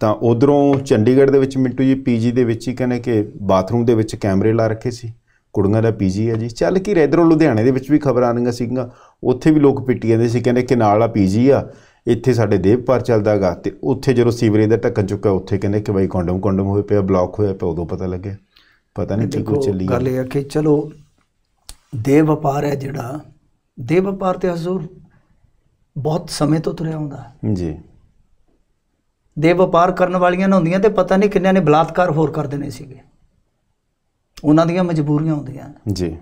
ਤਾਂ ਉਧਰੋਂ ਚੰਡੀਗੜ੍ਹ ਦੇ ਵਿੱਚ ਮਿੰਟੂ ਜੀ ਪੀਜੀ ਦੇ ਵਿੱਚ ਹੀ ਕਹਿੰਦੇ ਕਿ ਬਾਥਰੂਮ ਦੇ ਵਿੱਚ ਕੈਮਰੇ ਲਾ ਰੱਖੇ ਸੀ ਕੁੜੀਆਂ ਦਾ ਪੀਜੀ ਹੈ ਜੀ ਚੱਲ ਕੀ ਇਧਰੋਂ ਲੁਧਿਆਣੇ ਦੇ ਵਿੱਚ ਵੀ ਖਬਰਾਂ ਆਣੀਆਂ ਸੀਗੀਆਂ ਉੱਥੇ ਵੀ ਲੋਕ ਪਿੱਟੀ ਜਾਂਦੇ ਸੀ ਕਹਿੰਦੇ ਕਿ ਨਾਲ ਆ ਪੀਜੀ ਆ ਇੱਥੇ ਸਾਡੇ ਦੇਵਪਾਰ ਚੱਲਦਾਗਾ ਤੇ ਉੱਥੇ ਜਦੋਂ ਸੀਵਰੇਜ ਦਾ ਢੱਕਣ ਚੁੱਕਾ ਉੱਥੇ ਕਹਿੰਦੇ ਕਿ ਬਾਈ ਕੰਡਮ ਕੰਡਮ ਹੋਏ ਪਿਆ ਬਲੌਕ ਹੋਇਆ ਪਿਆ ਉਦੋਂ ਪਤਾ ਲੱਗਿਆ ਪਤਾ ਨਹੀਂ ਕਿੱਥੇ ਚੱਲੀ ਗੱਲ ਇਹ ਆ ਕਿ ਚਲੋ ਦੇਵ ਵਪਾਰ ਹੈ ਜਿਹੜਾ ਦੇਵ ਵਪਾਰ ਤੇ ਹਜ਼ੂਰ ਬਹੁਤ ਸਮੇਂ ਤੋਂ ਤੁਰਿਆ ਹੁੰਦਾ ਜੀ ਦੇ ਵਪਾਰ ਕਰਨ ਵਾਲੀਆਂ ਨਾ ਹੁੰਦੀਆਂ ਤੇ ਪਤਾ ਨਹੀਂ ਕਿੰਨਿਆਂ ਨੇ ਬਲਾਤਕਾਰ ਹੋਰ ਕਰ ਦੇਣੇ ਸੀਗੇ ਉਹਨਾਂ ਦੀਆਂ ਮਜਬੂਰੀਆਂ ਹੁੰਦੀਆਂ ਜੀ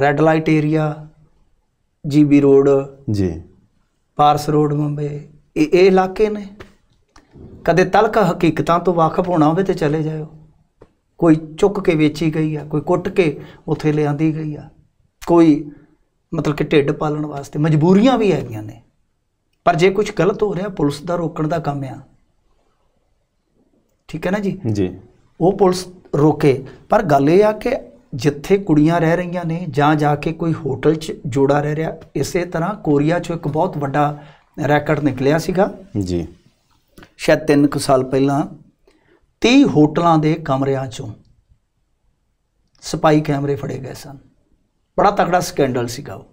red light area GB road ਜੀ ਪਾਰਸ ਰੋਡ ਮੁੰਬਈ ਇਹ ਇਹ ਇਲਾਕੇ ਨੇ ਕਦੇ ਤਲਕ ਹਕੀਕਤਾਂ ਤੋਂ ਵਾਕਫ ਹੋਣਾ ਹੋਵੇ ਤੇ ਚਲੇ ਜਾਓ ਕੋਈ ਚੁੱਕ ਕੇ ਵੇਚੀ ਗਈ ਆ ਕੋਈ ਕੁੱਟ ਕੇ ਉਥੇ ਲਿਆਂਦੀ ਗਈ ਆ ਕੋਈ ਮਤਲਬ ਕਿ ਢਿੱਡ ਪਾਲਣ ਵਾਸਤੇ ਮਜਬੂਰੀਆਂ ਵੀ ਹੈਗੀਆਂ ਨੇ ਪਰ ਜੇ ਕੁਝ ਗਲਤ ਹੋ ਰਿਹਾ ਪੁਲਿਸ ਦਾ ਰੋਕਣ ਦਾ ਕੰਮ ਆ ਠੀਕ ਹੈ ਨਾ ਜੀ ਜੀ ਉਹ ਪੁਲਿਸ ਰੋਕੇ ਪਰ ਗੱਲ ਇਹ ਆ ਕਿ ਜਿੱਥੇ ਕੁੜੀਆਂ ਰਹਿ ਰਹੀਆਂ ਨੇ ਜਾਂ ਜਾ ਕੇ ਕੋਈ ਹੋਟਲ 'ਚ ਜੋੜਾ ਰਹਿ ਰਿਹਾ ਇਸੇ ਤਰ੍ਹਾਂ ਕੋਰੀਆ 'ਚ ਇੱਕ ਬਹੁਤ ਵੱਡਾ ਰੈਕਟ ਨਿਕਲਿਆ ਸੀਗਾ ਜੀ ਸ਼ਾਇਦ 3 ਕੁ ਸਾਲ ਪਹਿਲਾਂ 30 ਹੋਟਲਾਂ ਦੇ ਕਮਰਿਆਂ 'ਚੋਂ ਸਪਾਈ ਕੈਮਰੇ ਫੜੇ ਗਏ ਸਨ ਬੜਾ ਤਕੜਾ ਸਕੈਂਡਲ ਸੀਗਾ ਉਹ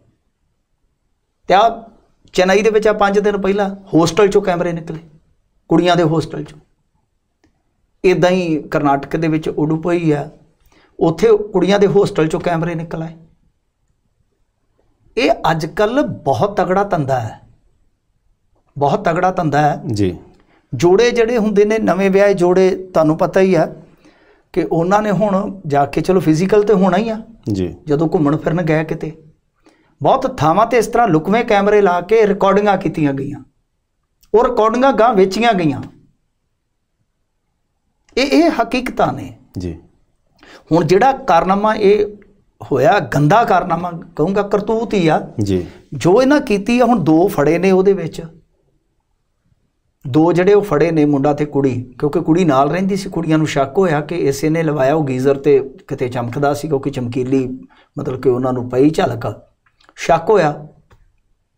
ਤੇ ਆ ਚੇਨਈ ਦੇ ਵਿੱਚ ਆ 5 ਦਿਨ ਪਹਿਲਾਂ ਹੋਸਟਲ 'ਚੋਂ ਕੈਮਰੇ ਨਿਕਲੇ ਕੁੜੀਆਂ ਦੇ ਹੋਸਟਲ 'ਚੋਂ ਇਦਾਂ ਹੀ ਕਰਨਾਟਕ ਦੇ ਵਿੱਚ ਉਡੂਪਈ ਆ ਉੱਥੇ ਕੁੜੀਆਂ ਦੇ ਹੋਸਟਲ ਚੋਂ ਕੈਮਰੇ ਨਿਕਲ ਆਏ ਇਹ ਅੱਜ ਕੱਲ ਬਹੁਤ ਤਗੜਾ ਧੰਦਾ ਹੈ ਬਹੁਤ ਤਗੜਾ ਧੰਦਾ ਹੈ ਜੀ ਜੋੜੇ ਜਿਹੜੇ ਹੁੰਦੇ ਨੇ ਨਵੇਂ ਵਿਆਹੇ ਜੋੜੇ ਤੁਹਾਨੂੰ ਪਤਾ ਹੀ ਆ ਕਿ ਉਹਨਾਂ ਨੇ ਹੁਣ ਜਾ ਕੇ ਚਲੋ ਫਿਜ਼ੀਕਲ ਤੇ ਹੋਣਾ ਹੀ ਆ ਜੀ ਜਦੋਂ ਘੁੰਮਣ ਫਿਰਨ ਗਏ ਕਿਤੇ ਬਹੁਤ ਥਾਵਾਂ ਤੇ ਇਸ ਤਰ੍ਹਾਂ ਲੁਕਵੇਂ ਕੈਮਰੇ ਲਾ ਕੇ ਰਿਕਾਰਡਿੰਗਾਂ ਕੀਤੀਆਂ ਗਈਆਂ ਉਹ ਰਿਕਾਰਡਿੰਗਾਂ ਗਾਂ ਵੇਚੀਆਂ ਗਈਆਂ ਇਹ ਇਹ ਹਕੀਕਤਾਂ ਨੇ ਜੀ ਹੁਣ ਜਿਹੜਾ ਕਾਰਨਾਮਾ ਇਹ ਹੋਇਆ ਗੰਦਾ ਕਾਰਨਾਮਾ ਕਹੂੰਗਾ ਕਰਤੂਤ ਹੀ ਆ ਜੀ ਜੋ ਇਹਨਾਂ ਕੀਤੀ ਆ ਹੁਣ ਦੋ ਫੜੇ ਨੇ ਉਹਦੇ ਵਿੱਚ ਦੋ ਜਿਹੜੇ ਉਹ ਫੜੇ ਨੇ ਮੁੰਡਾ ਤੇ ਕੁੜੀ ਕਿਉਂਕਿ ਕੁੜੀ ਨਾਲ ਰਹਿੰਦੀ ਸੀ ਕੁੜੀਆਂ ਨੂੰ ਸ਼ੱਕ ਹੋਇਆ ਕਿ ਇਸੇ ਨੇ ਲਵਾਇਆ ਉਹ ਗੀਜ਼ਰ ਤੇ ਕਿਤੇ ਚਮਕਦਾ ਸੀ ਕਿਉਂਕਿ ਚਮਕੀਲੀ ਮਤਲਬ ਕਿ ਉਹਨਾਂ ਨੂੰ ਪਈ ਝਲਕ ਸ਼ੱਕ ਹੋਇਆ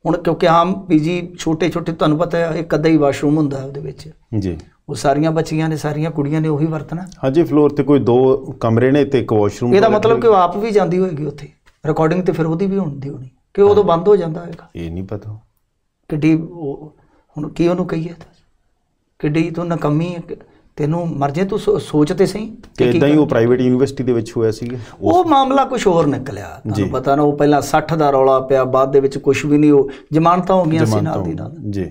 ਹੁਣ ਕਿਉਂਕਿ ਆਮ ਵੀ ਜੀ ਛੋਟੇ ਛੋਟੇ ਤੁਹਾਨੂੰ ਪਤਾ ਹੈ ਇੱਕ ਅੱਧਾ ਹੀ ਵਾਸ਼ਰੂਮ ਹੁੰਦਾ ਉਹਦੇ ਵਿੱਚ ਜੀ ਉਹ ਸਾਰੀਆਂ ਬੱਚੀਆਂ ਨੇ ਸਾਰੀਆਂ ਕੁੜੀਆਂ ਨੇ ਉਹੀ ਵਰਤਣਾ ਹਾਂਜੀ ਫਲੋਰ ਤੇ ਕੋਈ ਦੋ ਕਮਰੇ ਨੇ ਤੇ ਇੱਕ ਵਾਸ਼ਰੂਮ ਇਹਦਾ ਮਤਲਬ ਕਿ ਉਹ ਆਪ ਵੀ ਜਾਂਦੀ ਹੋਏਗੀ ਉੱਥੇ ਰਿਕਾਰਡਿੰਗ ਤੇ ਫਿਰ ਉਹਦੀ ਵੀ ਹੁੰਦੀ ਹੋਣੀ ਕਿ ਉਦੋਂ ਬੰਦ ਹੋ ਜਾਂਦਾ ਹੋਏਗਾ ਇਹ ਨਹੀਂ ਪਤਾ ਕਿੱਡੀ ਹੁਣ ਕੀ ਉਹਨੂੰ ਕਹੀਏ ਕਿੱਡੀ ਤੂੰ ਨਕਮੀ ਤੈਨੂੰ ਮਰ ਜੇ ਤੂੰ ਸੋਚ ਤੇ ਸਹੀ ਕਿ ਇਦਾਂ ਹੀ ਉਹ ਪ੍ਰਾਈਵੇਟ ਯੂਨੀਵਰਸਿਟੀ ਦੇ ਵਿੱਚ ਹੋਇਆ ਸੀ ਉਹ ਮਾਮਲਾ ਕੁਝ ਹੋਰ ਨਿਕਲਿਆ ਤੁਹਾਨੂੰ ਪਤਾ ਨਾ ਉਹ ਪਹਿਲਾਂ 60 ਦਾ ਰੌਲਾ ਪਿਆ ਬਾਅਦ ਦੇ ਵਿੱਚ ਕੁਝ ਵੀ ਨਹੀਂ ਉਹ ਜ਼ਮਾਨਤਾਂ ਹੋ ਗਈਆਂ ਸੀ ਨਾਲ ਦੀ ਨਾਲ ਜੀ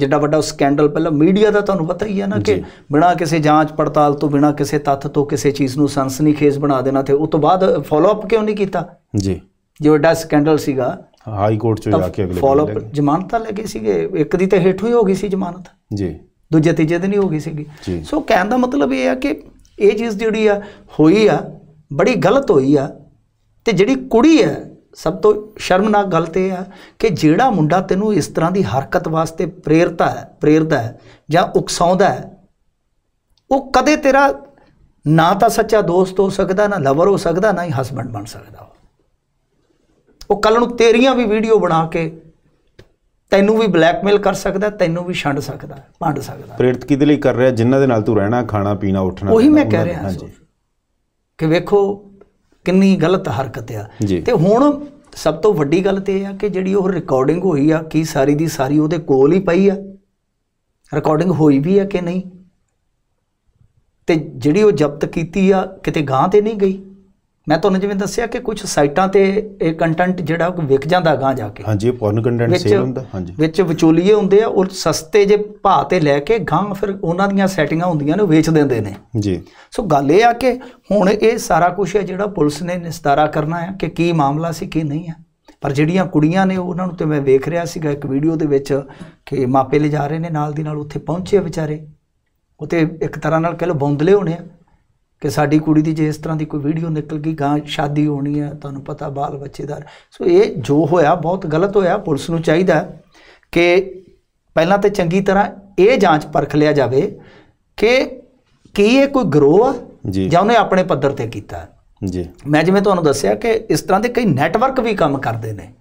ਜਿੱਡਾ ਵੱਡਾ ਸਕੈਂਡਲ ਪਹਿਲਾਂ ਮੀਡੀਆ ਦਾ ਤੁਹਾਨੂੰ ਪਤਾ ਹੀ ਹੈ ਨਾ ਕਿ ਬਿਨਾ ਕਿਸੇ ਜਾਂਚ ਪੜਤਾਲ ਤੋਂ ਬਿਨਾ ਕਿਸੇ ਤੱਥ ਤੋਂ ਕਿਸੇ ਚੀਜ਼ ਨੂੰ ਸਨਸਨੀ ਖੇਸ ਬਣਾ ਦੇਣਾ ਤੇ ਉਸ ਤੋਂ ਬਾਅਦ ਫਾਲੋ ਅਪ ਕਿਉਂ ਨਹੀਂ ਕੀਤਾ ਜੀ ਜੋ ਵੱਡਾ ਸਕੈਂਡਲ ਸੀਗਾ ਹਾਈ ਕੋਰਟ ਚ ਜਾ ਕੇ ਅਗਲੇ ਫਾਲੋ ਅਪ ਜ਼ਮਾਨਤਾਂ ਲੈ ਕੇ ਸੀਗੇ ਇੱਕ ਦੀ ਤਾਂ ਹੇਠ ਹੋਈ ਹੋ ਗਈ ਸੀ ਜ਼ਮਾਨਤ ਜੀ ਦੂਜੇ ਤੀਜੇ ਦਿਨ ਹੀ ਹੋ ਗਈ ਸੀਗੀ ਸੋ ਕਹਿਣ ਦਾ ਮਤਲਬ ਇਹ ਆ ਕਿ ਇਹ ਚੀਜ਼ ਜਿਹੜੀ ਆ ਹੋਈ ਆ ਬੜੀ ਗਲਤ ਹੋਈ ਆ ਤੇ ਜਿਹੜੀ ਕੁੜੀ ਹੈ ਸਭ ਤੋਂ ਸ਼ਰਮਨਾਕ ਗੱਲ ਤੇ ਆ ਕਿ ਜਿਹੜਾ ਮੁੰਡਾ ਤੈਨੂੰ ਇਸ ਤਰ੍ਹਾਂ ਦੀ ਹਰਕਤ ਵਾਸਤੇ ਪ੍ਰੇਰਤਾ ਹੈ ਪ੍ਰੇਰਦਾ ਹੈ ਜਾਂ ਉਕਸਾਉਂਦਾ ਹੈ ਉਹ ਕਦੇ ਤੇਰਾ ਨਾ ਤਾਂ ਸੱਚਾ ਦੋਸਤ ਹੋ ਸਕਦਾ ਨਾ ਲਵਰ ਹੋ ਸਕਦਾ ਨਾ ਹੀ ਹਸਬੰਡ ਬਣ ਸਕਦਾ ਉਹ ਕੱਲ ਨੂੰ ਤੇਰੀਆਂ ਵੀ ਵੀਡੀਓ ਬਣਾ ਕੇ ਤੈਨੂੰ ਵੀ ਬਲੈਕਮੇਲ ਕਰ ਸਕਦਾ ਤੈਨੂੰ ਵੀ ਛੰਡ ਸਕਦਾ ਭੰਡ ਸਕਦਾ ਪ੍ਰੇਰਿਤ ਕਿਹਦੇ ਲਈ ਕਰ ਰਿਹਾ ਜਿਨ੍ਹਾਂ ਦੇ ਨਾਲ ਤੂੰ ਰਹਿਣਾ ਖਾਣਾ ਪੀਣਾ ਉੱਠਣਾ ਉਹੀ ਮੈਂ ਕਹਿ ਰਿਹਾ ਹਾਂ ਕਿ ਵੇਖੋ ਕਿੰਨੀ ਗਲਤ ਹਰਕਤ ਆ ਤੇ ਹੁਣ ਸਭ ਤੋਂ ਵੱਡੀ ਗੱਲ ਤੇ ਇਹ ਆ ਕਿ ਜਿਹੜੀ ਉਹ ਰਿਕਾਰਡਿੰਗ ਹੋਈ ਆ ਕੀ ਸਾਰੀ ਦੀ ਸਾਰੀ ਉਹਦੇ ਕੋਲ ਹੀ ਪਈ ਆ ਰਿਕਾਰਡਿੰਗ ਹੋਈ ਵੀ ਆ ਕਿ ਨਹੀਂ ਤੇ ਜਿਹੜੀ ਉਹ ਜ਼ਬਤ ਕੀਤੀ ਆ ਕਿਤੇ ਗਾਂ ਤੇ ਨਹੀਂ ਗਈ ਮੈਂ ਤੁਹਾਨੂੰ ਜਿਵੇਂ ਦੱਸਿਆ ਕਿ ਕੁਝ ਸਾਈਟਾਂ ਤੇ ਇਹ ਕੰਟੈਂਟ ਜਿਹੜਾ ਉਹ ਵਿਕ ਜਾਂਦਾ ਗਾਂ ਜਾ ਕੇ ਹਾਂਜੀ ਪੌਰਨ ਕੰਟੈਂਟ ਸੇਲ ਹੁੰਦਾ ਹਾਂਜੀ ਵਿੱਚ ਵਿਚੋਲੀਏ ਹੁੰਦੇ ਆ ਉਹ ਸਸਤੇ ਜੇ ਭਾਅ ਤੇ ਲੈ ਕੇ ਗਾਂ ਫਿਰ ਉਹਨਾਂ ਦੀਆਂ ਸੈਟਿੰਗਾਂ ਹੁੰਦੀਆਂ ਨੇ ਵੇਚ ਦਿੰਦੇ ਨੇ ਜੀ ਸੋ ਗੱਲ ਇਹ ਆ ਕਿ ਹੁਣ ਇਹ ਸਾਰਾ ਕੁਝ ਹੈ ਜਿਹੜਾ ਪੁਲਿਸ ਨੇ ਨਿਸਤਾਰਾ ਕਰਨਾ ਹੈ ਕਿ ਕੀ ਮਾਮਲਾ ਸੀ ਕੀ ਨਹੀਂ ਹੈ ਪਰ ਜਿਹੜੀਆਂ ਕੁੜੀਆਂ ਨੇ ਉਹਨਾਂ ਨੂੰ ਤੇ ਮੈਂ ਵੇਖ ਰਿਹਾ ਸੀਗਾ ਇੱਕ ਵੀਡੀਓ ਦੇ ਵਿੱਚ ਕਿ ਮਾਪੇ ਲੈ ਜਾ ਰਹੇ ਨੇ ਨਾਲ ਦੀ ਨਾਲ ਉੱਥੇ ਪਹੁੰਚੇ ਵਿਚਾਰੇ ਉਤੇ ਇੱਕ ਤਰ੍ਹਾਂ ਨਾਲ ਕਹ ਲੋ ਬੌਂਦਲੇ ਹੋਣੇ ਆ ਕਿ ਸਾਡੀ ਕੁੜੀ ਦੀ ਜੇ ਇਸ ਤਰ੍ਹਾਂ ਦੀ ਕੋਈ ਵੀਡੀਓ ਨਿਕਲ ਗਈ ਗਾਂ ਸ਼ਾਦੀ ਹੋਣੀ ਹੈ ਤੁਹਾਨੂੰ ਪਤਾ ਬਾਲ ਬੱਚੇਦਾਰ ਸੋ ਇਹ ਜੋ ਹੋਇਆ ਬਹੁਤ ਗਲਤ ਹੋਇਆ ਪੁਲਿਸ ਨੂੰ ਚਾਹੀਦਾ ਕਿ ਪਹਿਲਾਂ ਤੇ ਚੰਗੀ ਤਰ੍ਹਾਂ ਇਹ ਜਾਂਚ ਪਰਖ ਲਿਆ ਜਾਵੇ ਕਿ ਕੀ ਇਹ ਕੋਈ ਗਰੋਹ ਆ ਜਾਂ ਉਹਨੇ ਆਪਣੇ ਪੱਧਰ ਤੇ ਕੀਤਾ ਜੀ ਮੈਂ ਜਿਵੇਂ ਤੁਹਾਨੂੰ ਦੱਸਿਆ ਕਿ ਇਸ ਤਰ੍ਹਾਂ ਦੇ ਕਈ ਨੈਟਵਰਕ ਵੀ ਕੰਮ ਕਰਦੇ ਨੇ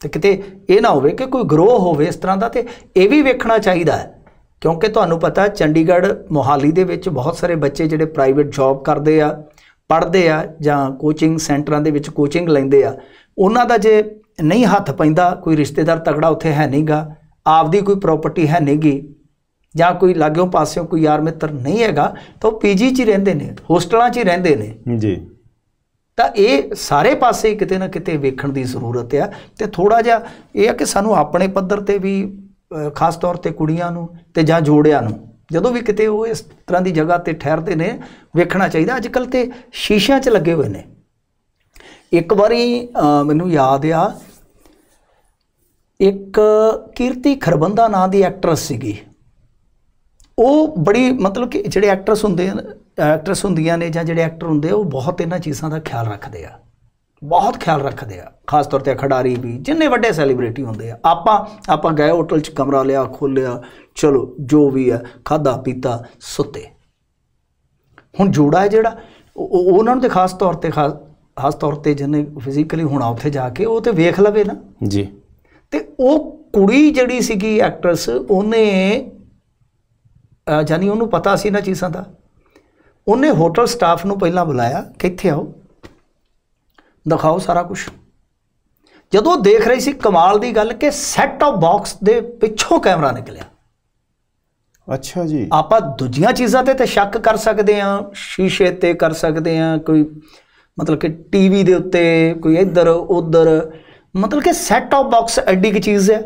ਤੇ ਕਿਤੇ ਇਹ ਨਾ ਹੋਵੇ ਕਿ ਕੋਈ ਗਰੋਹ ਹੋਵੇ ਇਸ ਤਰ੍ਹਾਂ ਦਾ ਤੇ ਇਹ ਵੀ ਵੇਖਣਾ ਚਾਹੀਦਾ ਹੈ ਕਿਉਂਕਿ ਤੁਹਾਨੂੰ ਪਤਾ ਚੰਡੀਗੜ੍ਹ ਮੋਹਾਲੀ ਦੇ ਵਿੱਚ ਬਹੁਤ ਸਾਰੇ ਬੱਚੇ ਜਿਹੜੇ ਪ੍ਰਾਈਵੇਟ ਜੌਬ ਕਰਦੇ ਆ ਪੜ੍ਹਦੇ ਆ ਜਾਂ ਕੋਚਿੰਗ ਸੈਂਟਰਾਂ ਦੇ ਵਿੱਚ ਕੋਚਿੰਗ ਲੈਂਦੇ ਆ ਉਹਨਾਂ ਦਾ ਜੇ ਨਹੀਂ ਹੱਥ ਪੈਂਦਾ ਕੋਈ ਰਿਸ਼ਤੇਦਾਰ ਤਗੜਾ ਉੱਥੇ ਹੈ ਨਹੀਂਗਾ ਆਪਦੀ ਕੋਈ ਪ੍ਰਾਪਰਟੀ ਹੈ ਨਹੀਂਗੀ ਜਾਂ ਕੋਈ ਲਾਗਿਓਂ ਪਾਸਿਓਂ ਕੋਈ ਯਾਰ ਮਿੱਤਰ ਨਹੀਂ ਹੈਗਾ ਤਾਂ ਉਹ ਪੀਜੀ 'ਚ ਹੀ ਰਹਿੰਦੇ ਨੇ ਹੋਸਟਲਾਂ 'ਚ ਹੀ ਰਹਿੰਦੇ ਨੇ ਜੀ ਤਾਂ ਇਹ ਸਾਰੇ ਪਾਸੇ ਕਿਤੇ ਨਾ ਕਿਤੇ ਵੇਖਣ ਦੀ ਜ਼ਰੂਰਤ ਆ ਤੇ ਥੋੜਾ ਜਿਹਾ ਇਹ ਆ ਕਿ ਸਾਨੂੰ ਆਪਣੇ ਪੱਧਰ ਤੇ ਵੀ ਖਾਸ ਤੌਰ ਤੇ ਕੁੜੀਆਂ ਨੂੰ ਤੇ ਜਾਂ ਜੋੜਿਆਂ ਨੂੰ ਜਦੋਂ ਵੀ ਕਿਤੇ ਉਹ ਇਸ ਤਰ੍ਹਾਂ ਦੀ ਜਗ੍ਹਾ ਤੇ ਠਹਿਰਦੇ ਨੇ ਵੇਖਣਾ ਚਾਹੀਦਾ ਅੱਜ ਕੱਲ ਤੇ ਸ਼ੀਸ਼ਿਆਂ 'ਚ ਲੱਗੇ ਹੋਏ ਨੇ ਇੱਕ ਵਾਰੀ ਮੈਨੂੰ ਯਾਦ ਆ ਇੱਕ ਕੀਰਤੀ ਖਰਬੰਦਾ ਨਾਂ ਦੀ ਐਕਟਰਸ ਸੀਗੀ ਉਹ ਬੜੀ ਮਤਲਬ ਕਿ ਜਿਹੜੇ ਐਕਟਰਸ ਹੁੰਦੇ ਐਕਟਰਸ ਹੁੰਦੀਆਂ ਨੇ ਜਾਂ ਜਿਹੜੇ ਐਕਟਰ ਹੁੰਦੇ ਉਹ ਬਹੁਤ ਇਹਨਾਂ ਚੀਜ਼ਾਂ ਦਾ ਖਿਆਲ ਰੱਖਦੇ ਆ ਬਹੁਤ ਖਿਆਲ ਰੱਖਦੇ ਆ ਖਾਸ ਤੌਰ ਤੇ ਖਿਡਾਰੀ ਵੀ ਜਿੰਨੇ ਵੱਡੇ ਸੈਲੀਬ੍ਰਿਟੀ ਹੁੰਦੇ ਆ ਆਪਾਂ ਆਪਾਂ ਗਏ ਹੋਟਲ 'ਚ ਕਮਰਾ ਲਿਆ ਖੋਲਿਆ ਚਲੋ ਜੋ ਵੀ ਆ ਖਾਦਾ ਪੀਤਾ ਸੁੱਤੇ ਹੁਣ ਜੋੜਾ ਹੈ ਜਿਹੜਾ ਉਹਨਾਂ ਨੂੰ ਤੇ ਖਾਸ ਤੌਰ ਤੇ ਖਾਸ ਤੌਰ ਤੇ ਜਿੰਨੇ ਫਿਜ਼ੀਕਲੀ ਹੁਣਾ ਉੱਥੇ ਜਾ ਕੇ ਉਹ ਤੇ ਵੇਖ ਲਵੇ ਨਾ ਜੀ ਤੇ ਉਹ ਕੁੜੀ ਜਿਹੜੀ ਸੀਗੀ ਐਕਟਰਸ ਉਹਨੇ ਜਾਨੀ ਉਹਨੂੰ ਪਤਾ ਸੀ ਨਾ ਚੀਜ਼ਾਂ ਦਾ ਉਹਨੇ ਹੋਟਲ ਸਟਾਫ ਨੂੰ ਪਹਿਲਾਂ ਬੁਲਾਇਆ ਕਿੱਥੇ ਆਓ ਦਿਖਾਓ ਸਾਰਾ ਕੁਝ ਜਦੋਂ ਦੇਖ ਰਹੀ ਸੀ ਕਮਾਲ ਦੀ ਗੱਲ ਕਿ ਸੈਟ ਆਫ ਬਾਕਸ ਦੇ ਪਿੱਛੋਂ ਕੈਮਰਾ ਨਿਕਲਿਆ ਅੱਛਾ ਜੀ ਆਪਾਂ ਦੂਜੀਆਂ ਚੀਜ਼ਾਂ ਤੇ ਤੇ ਸ਼ੱਕ ਕਰ ਸਕਦੇ ਆ ਸ਼ੀਸ਼ੇ ਤੇ ਕਰ ਸਕਦੇ ਆ ਕੋਈ ਮਤਲਬ ਕਿ ਟੀਵੀ ਦੇ ਉੱਤੇ ਕੋਈ ਇੱਧਰ ਉੱਧਰ ਮਤਲਬ ਕਿ ਸੈਟ ਆਫ ਬਾਕਸ ਐਡੀ ਕੀ ਚੀਜ਼ ਹੈ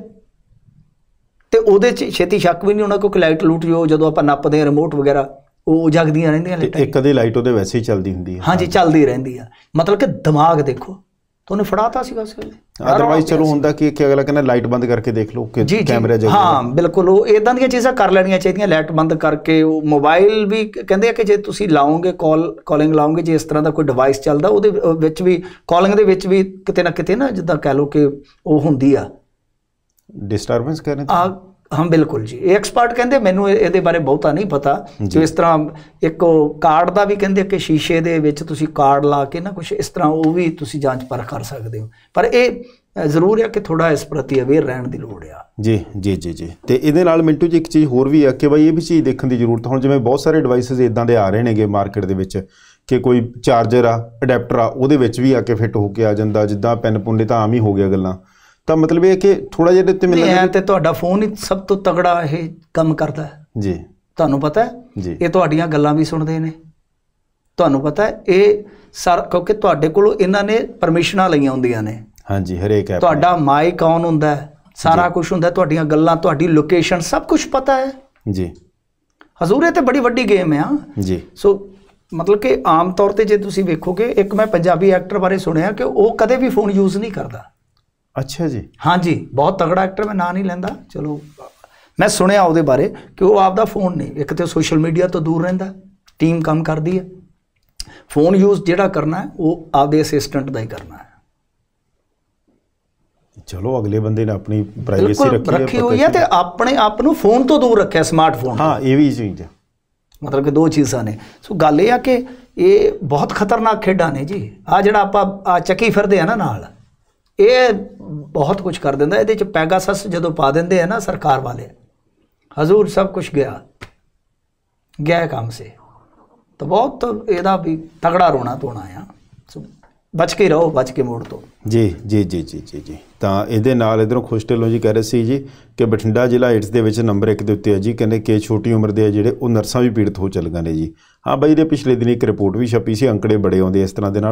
ਤੇ ਉਹਦੇ ਚ ਛੇਤੀ ਸ਼ੱਕ ਵੀ ਨਹੀਂ ਹੋਣਾ ਕਿਉਂਕਿ ਲਾਈਟ ਲੂਟ ਜੋ ਜਦੋਂ ਆਪਾਂ ਨੱਪਦੇ ਆ ਰਿਮੋਟ ਵਗੈਰਾ ਉਹ ਜਗਦੀਆਂ ਰਹਿੰਦੀਆਂ ਲਾਈਟਾਂ ਇੱਕ ਅੱਧੀ ਲਾਈਟ ਉਹਦੇ ਵੈਸੇ ਹੀ ਚੱਲਦੀ ਹੁੰਦੀ ਹੈ ਹਾਂਜੀ ਚੱਲਦੀ ਰਹਿੰਦੀ ਆ ਮਤਲਬ ਕਿ ਦਿਮਾਗ ਦੇਖੋ ਤੁਹਾਨੂੰ ਫੜਾਤਾ ਸੀ ਬਸ ਅਦਰਵਾਈਜ਼ ਚਲੋ ਹੁੰਦਾ ਕਿ ਇੱਕ ਅਗਲਾ ਕਹਿੰਦਾ ਲਾਈਟ ਬੰਦ ਕਰਕੇ ਦੇਖ ਲਓ ਕਿ ਕੈਮਰਾ ਜਗ ਹਾਂ ਬਿਲਕੁਲ ਉਹ ਇਦਾਂ ਦੀਆਂ ਚੀਜ਼ਾਂ ਕਰ ਲੈਣੀਆਂ ਚਾਹੀਦੀਆਂ ਲਾਈਟ ਬੰਦ ਕਰਕੇ ਉਹ ਮੋਬਾਈਲ ਵੀ ਕਹਿੰਦੇ ਆ ਕਿ ਜੇ ਤੁਸੀਂ ਲਾਓਗੇ ਕਾਲ ਕਾਲਿੰਗ ਲਾਓਗੇ ਜੇ ਇਸ ਤਰ੍ਹਾਂ ਦਾ ਕੋਈ ਡਿਵਾਈਸ ਚੱਲਦਾ ਉਹਦੇ ਵਿੱਚ ਵੀ ਕਾਲਿੰਗ ਦੇ ਵਿੱਚ ਵੀ ਕਿਤੇ ਨਾ ਕਿਤੇ ਨਾ ਜਿੱਦਾਂ ਕਹਿ ਲਓ ਕਿ ਉਹ ਹੁੰਦੀ ਆ ਡਿਸਟਰਬੈਂਸ ਕਰਨ ਆ ਹਾਂ ਬਿਲਕੁਲ ਜੀ ਇਹ ਐਕਸਪਰਟ ਕਹਿੰਦੇ ਮੈਨੂੰ ਇਹਦੇ ਬਾਰੇ ਬਹੁਤਾ ਨਹੀਂ ਪਤਾ ਜੋ ਇਸ ਤਰ੍ਹਾਂ ਇੱਕ ਕਾਰਡ ਦਾ ਵੀ ਕਹਿੰਦੇ ਕਿ ਸ਼ੀਸ਼ੇ ਦੇ ਵਿੱਚ ਤੁਸੀਂ ਕਾਰਡ ਲਾ ਕੇ ਨਾ ਕੁਝ ਇਸ ਤਰ੍ਹਾਂ ਉਹ ਵੀ ਤੁਸੀਂ ਜਾਂਚ ਪਰਖ ਕਰ ਸਕਦੇ ਹੋ ਪਰ ਇਹ ਜ਼ਰੂਰ ਹੈ ਕਿ ਥੋੜਾ ਇਸ ਪ੍ਰਤੀ ਅਵੇਅਰ ਰਹਿਣ ਦੀ ਲੋੜ ਆ ਜੀ ਜੀ ਜੀ ਜੀ ਤੇ ਇਹਦੇ ਨਾਲ ਮਿੰਟੂ ਜੀ ਇੱਕ ਚੀਜ਼ ਹੋਰ ਵੀ ਆ ਕਿ ਬਾਈ ਇਹ ਵੀ ਚੀਜ਼ ਦੇਖਣ ਦੀ ਜ਼ਰੂਰਤ ਹੁਣ ਜਿਵੇਂ ਬਹੁਤ ਸਾਰੇ ਡਿਵਾਈਸਸ ਇਦਾਂ ਦੇ ਆ ਰਹੇ ਨੇਗੇ ਮਾਰਕੀਟ ਦੇ ਵਿੱਚ ਕਿ ਕੋਈ ਚਾਰਜਰ ਆ ਅਡਾਪਟਰ ਆ ਉਹਦੇ ਵਿੱਚ ਵੀ ਆ ਕੇ ਫਿੱਟ ਹੋ ਕੇ ਆ ਜਾਂਦਾ ਜਿੱਦਾਂ ਪੈਨ ਪੁੰਨੇ ਤਾਂ ਆਮ ਹੀ ਹੋ ਗਿਆ ਗੱਲਾਂ ਤਾਂ ਮਤਲਬ ਇਹ ਕਿ ਥੋੜਾ ਜਿਹਾ ਤੇ ਮੈਨੂੰ ਲੱਗਦਾ ਤੇ ਤੁਹਾਡਾ ਫੋਨ ਹੀ ਸਭ ਤੋਂ ਤਗੜਾ ਇਹ ਕੰਮ ਕਰਦਾ ਹੈ ਜੀ ਤੁਹਾਨੂੰ ਪਤਾ ਹੈ ਇਹ ਤੁਹਾਡੀਆਂ ਗੱਲਾਂ ਵੀ ਸੁਣਦੇ ਨੇ ਤੁਹਾਨੂੰ ਪਤਾ ਹੈ ਇਹ ਸਰ ਕਿਉਂਕਿ ਤੁਹਾਡੇ ਕੋਲ ਇਹਨਾਂ ਨੇ ਪਰਮਿਸ਼ਨਾਂ ਲਈਆਂ ਹੁੰਦੀਆਂ ਨੇ ਹਾਂਜੀ ਹਰੇਕ ਐਪ ਤੁਹਾਡਾ ਮਾਈਕ ਆਨ ਹੁੰਦਾ ਹੈ ਸਾਰਾ ਕੁਝ ਹੁੰਦਾ ਤੁਹਾਡੀਆਂ ਗੱਲਾਂ ਤੁਹਾਡੀ ਲੋਕੇਸ਼ਨ ਸਭ ਕੁਝ ਪਤਾ ਹੈ ਜੀ ਹਜ਼ੂਰ ਇਹ ਤੇ ਬੜੀ ਵੱਡੀ ਗੇਮ ਹੈ ਆ ਜੀ ਸੋ ਮਤਲਬ ਕਿ ਆਮ ਤੌਰ ਤੇ ਜੇ ਤੁਸੀਂ ਵੇਖੋਗੇ ਇੱਕ ਮੈਂ ਪੰਜਾਬੀ ਐਕਟਰ ਬਾਰੇ ਸੁਣਿਆ ਕਿ ਉਹ ਕਦੇ ਵੀ ਫੋਨ ਯੂਜ਼ ਨਹੀਂ ਕਰਦਾ ਅੱਛਾ ਜੀ ਹਾਂਜੀ ਬਹੁਤ ਤਗੜਾ ਐਕਟਰ ਮੈਂ ਨਾਂ ਨਹੀਂ ਲੈਂਦਾ ਚਲੋ ਮੈਂ ਸੁਣਿਆ ਉਹਦੇ ਬਾਰੇ ਕਿ ਉਹ ਆਪਦਾ ਫੋਨ ਨਹੀਂ ਇੱਕ ਤੇ ਸੋਸ਼ਲ ਮੀਡੀਆ ਤੋਂ ਦੂਰ ਰਹਿੰਦਾ ਟੀਮ ਕੰਮ ਕਰਦੀ ਹੈ ਫੋਨ ਯੂਜ਼ ਜਿਹੜਾ ਕਰਨਾ ਹੈ ਉਹ ਆਪਦੇ ਅਸਿਸਟੈਂਟ ਦਾ ਹੀ ਕਰਨਾ ਹੈ ਚਲੋ ਅਗਲੇ ਬੰਦੇ ਨੇ ਆਪਣੀ ਪ੍ਰਾਈਵੇਸੀ ਰੱਖੀ ਹੈ ਰੱਖੀ ਹੋਈ ਹੈ ਤੇ ਆਪਣੇ ਆਪ ਨੂੰ ਫੋਨ ਤੋਂ ਦੂਰ ਰੱਖਿਆ ਸਮਾਰਟਫੋਨ ਹਾਂ ਇਹ ਵੀ ਚੀਜ਼ ਹੈ ਮਤਲਬ ਕਿ ਦੋ ਚੀਜ਼ਾਂ ਨੇ ਸੋ ਗੱਲ ਇਹ ਆ ਕਿ ਇਹ ਬਹੁਤ ਖਤਰਨਾਕ ਖੇਡਾਂ ਨੇ ਜੀ ਆ ਜਿਹੜਾ ਆਪਾਂ ਚੱਕੀ ਫਿਰਦੇ ਆ ਨਾ ਨਾਲ ਇਹ ਬਹੁਤ ਕੁਝ ਕਰ ਦਿੰਦਾ ਇਹਦੇ ਚ ਪੈਗਾਸਸ ਜਦੋਂ ਪਾ ਦਿੰਦੇ ਆ ਨਾ ਸਰਕਾਰ ਵਾਲੇ ਹਜ਼ੂਰ ਸਭ ਕੁਝ ਗਿਆ ਗਿਆ ਕੰਮ ਸੇ ਤਾਂ ਬਹੁਤ ਇਹਦਾ ਵੀ ਤਗੜਾ ਰੋਣਾ ਤੋਣਾ ਆ ਬਚ ਕੇ ਰਹੋ ਬਚ ਕੇ ਮੋੜ ਤੋਂ ਜੀ ਜੀ ਜੀ ਜੀ ਜੀ ਜੀ ਤਾਂ ਇਹਦੇ ਨਾਲ ਇਧਰੋਂ ਖੁਸ਼ ਢਿੱਲੋਂ ਜੀ ਕਹਿ ਰਹੇ ਸੀ ਜੀ ਕਿ ਬਠਿੰਡਾ ਜ਼ਿਲ੍ਹਾ ਏਡਸ ਦੇ ਵਿੱਚ ਨੰਬਰ 1 ਦੇ ਉੱਤੇ ਆ ਜੀ ਕਹਿੰਦੇ ਕਿ ਛੋਟੀ ਉਮਰ ਦੇ ਜਿਹੜੇ ਉਹ ਨਰਸਾਂ ਵੀ ਪੀੜਤ ਹੋ ਚੱਲ ਗਏ ਨੇ ਜੀ ਹਾਂ ਬਾਈ ਦੇ ਪਿਛਲੇ ਦਿਨ ਇੱਕ ਰਿਪੋਰਟ ਵੀ ਛਪੀ ਸੀ ਅੰਕੜੇ ਬੜੇ ਆਉਂਦੇ ਇਸ ਤਰ੍ਹਾਂ ਦੇ ਨਾਲ